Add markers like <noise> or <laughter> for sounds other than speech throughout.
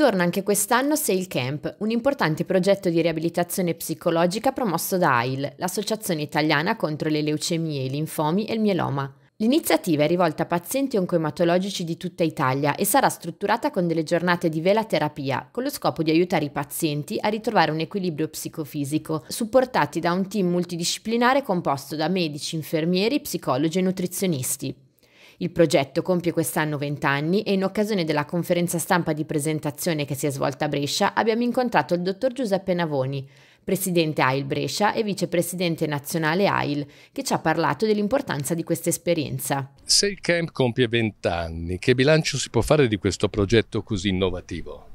Torna anche quest'anno Sail Camp, un importante progetto di riabilitazione psicologica promosso da AIL, l'Associazione Italiana contro le leucemie, i linfomi e il mieloma. L'iniziativa è rivolta a pazienti oncoematologici di tutta Italia e sarà strutturata con delle giornate di velaterapia, con lo scopo di aiutare i pazienti a ritrovare un equilibrio psicofisico, supportati da un team multidisciplinare composto da medici, infermieri, psicologi e nutrizionisti. Il progetto compie quest'anno 20 anni e in occasione della conferenza stampa di presentazione che si è svolta a Brescia abbiamo incontrato il dottor Giuseppe Navoni, presidente AIL Brescia e vicepresidente nazionale AIL, che ci ha parlato dell'importanza di questa esperienza. Se il camp compie 20 anni, che bilancio si può fare di questo progetto così innovativo?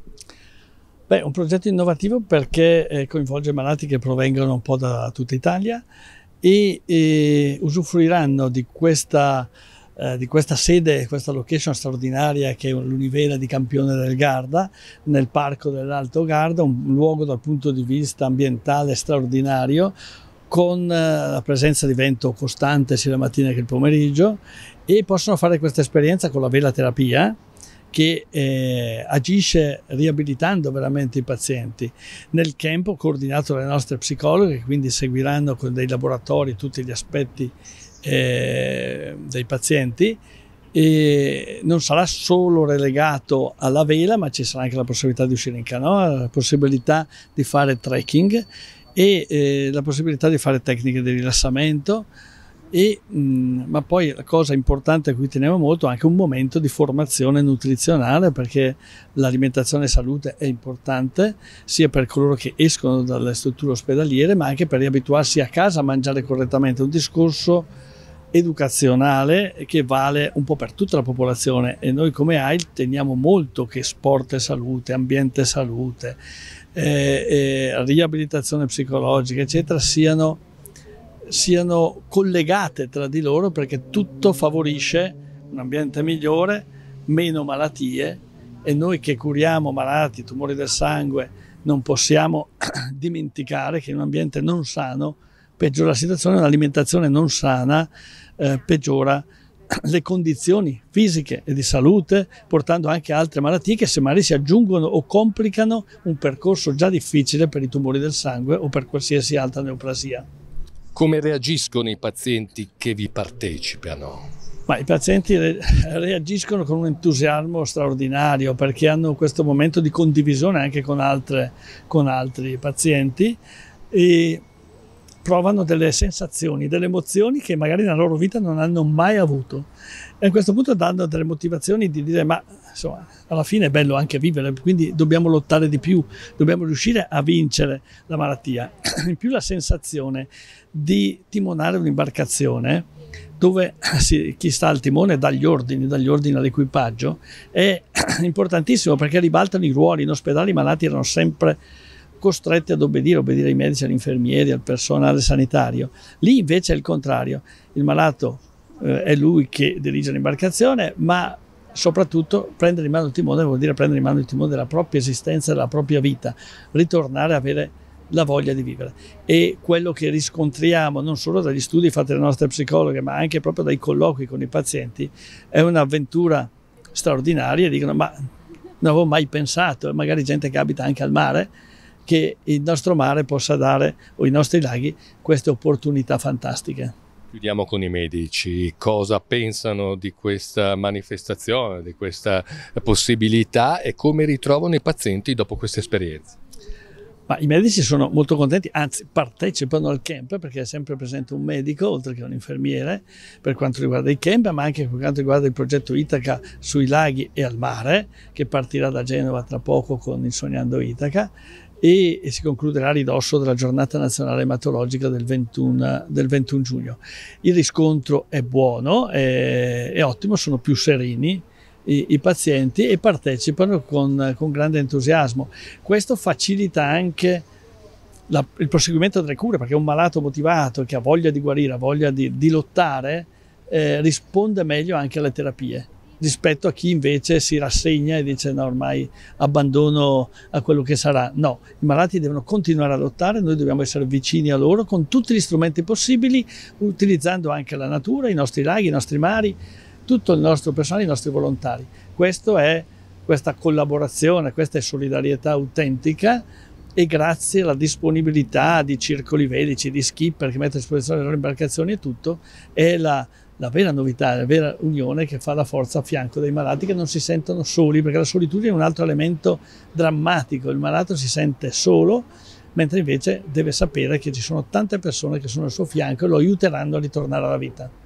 Beh, un progetto innovativo perché eh, coinvolge malati che provengono un po' da tutta Italia e, e eh, usufruiranno di questa eh, di questa sede, questa location straordinaria che è l'univera di Campione del Garda, nel parco dell'Alto Garda, un luogo dal punto di vista ambientale straordinario, con eh, la presenza di vento costante sia la mattina che il pomeriggio e possono fare questa esperienza con la vela terapia che eh, agisce riabilitando veramente i pazienti. Nel campo coordinato dalle nostre psicologhe, quindi seguiranno con dei laboratori tutti gli aspetti eh, dai pazienti e non sarà solo relegato alla vela ma ci sarà anche la possibilità di uscire in canoa, la possibilità di fare trekking e eh, la possibilità di fare tecniche di rilassamento e, mh, mm, ma poi la cosa importante a cui teniamo molto è anche un momento di formazione nutrizionale perché l'alimentazione e salute è importante sia per coloro che escono dalle strutture ospedaliere ma anche per riabituarsi a casa a mangiare correttamente. Un discorso educazionale che vale un po' per tutta la popolazione e noi come AIL teniamo molto che sport e salute, ambiente e salute, eh, eh, riabilitazione psicologica eccetera siano, siano collegate tra di loro perché tutto favorisce un ambiente migliore, meno malattie e noi che curiamo malati, tumori del sangue non possiamo <clears throat> dimenticare che in un ambiente non sano peggiora la situazione, un'alimentazione non sana eh, peggiora le condizioni fisiche e di salute, portando anche altre malattie che semmai si aggiungono o complicano un percorso già difficile per i tumori del sangue o per qualsiasi altra neoplasia. Come reagiscono i pazienti che vi partecipano? Ma I pazienti re reagiscono con un entusiasmo straordinario perché hanno questo momento di condivisione anche con, altre, con altri pazienti e provano delle sensazioni, delle emozioni che magari nella loro vita non hanno mai avuto. E a questo punto danno delle motivazioni di dire ma insomma alla fine è bello anche vivere, quindi dobbiamo lottare di più, dobbiamo riuscire a vincere la malattia. <clears throat> In più la sensazione di timonare un'imbarcazione dove <clears throat> si, chi sta al timone dà gli ordini, dagli ordini all'equipaggio, è <clears throat> importantissimo perché ribaltano i ruoli. In ospedale i malati erano sempre costretti ad obbedire, obbedire ai medici, agli infermieri, al personale sanitario. Lì invece è il contrario, il malato eh, è lui che dirige l'imbarcazione, ma soprattutto prendere in mano il timone vuol dire prendere in mano il timone della propria esistenza, della propria vita, ritornare a avere la voglia di vivere. E quello che riscontriamo non solo dagli studi fatti dalle nostre psicologhe, ma anche proprio dai colloqui con i pazienti, è un'avventura straordinaria. Dicono: Ma non avevo mai pensato, magari gente che abita anche al mare che il nostro mare possa dare, o i nostri laghi, queste opportunità fantastiche. Chiudiamo con i medici, cosa pensano di questa manifestazione, di questa possibilità e come ritrovano i pazienti dopo questa esperienza? Ma i medici sono molto contenti, anzi partecipano al camp perché è sempre presente un medico oltre che un infermiere per quanto riguarda i camp, ma anche per quanto riguarda il progetto Itaca sui laghi e al mare che partirà da Genova tra poco con il Sognando Itaca e, e si concluderà a ridosso della giornata nazionale ematologica del 21, del 21 giugno. Il riscontro è buono, è, è ottimo, sono più sereni i, i pazienti e partecipano con, con, grande entusiasmo. Questo facilita anche la, il proseguimento delle cure perché un malato motivato che ha voglia di guarire, ha voglia di, di lottare, eh, risponde meglio anche alle terapie rispetto a chi invece si rassegna e dice no ormai abbandono a quello che sarà. No, i malati devono continuare a lottare, noi dobbiamo essere vicini a loro con tutti gli strumenti possibili, utilizzando anche la natura, i nostri laghi, i nostri mari, tutto il nostro personale, i nostri volontari. Questa è questa collaborazione, questa è solidarietà autentica e grazie alla disponibilità di circoli velici, di skipper che mettono a disposizione le loro imbarcazioni e tutto, è la, la, vera novità, la vera unione che fa la forza a fianco dei malati che non si sentono soli, perché la solitudine è un altro elemento drammatico, il malato si sente solo, mentre invece deve sapere che ci sono tante persone che sono al suo fianco e lo aiuteranno a ritornare alla vita.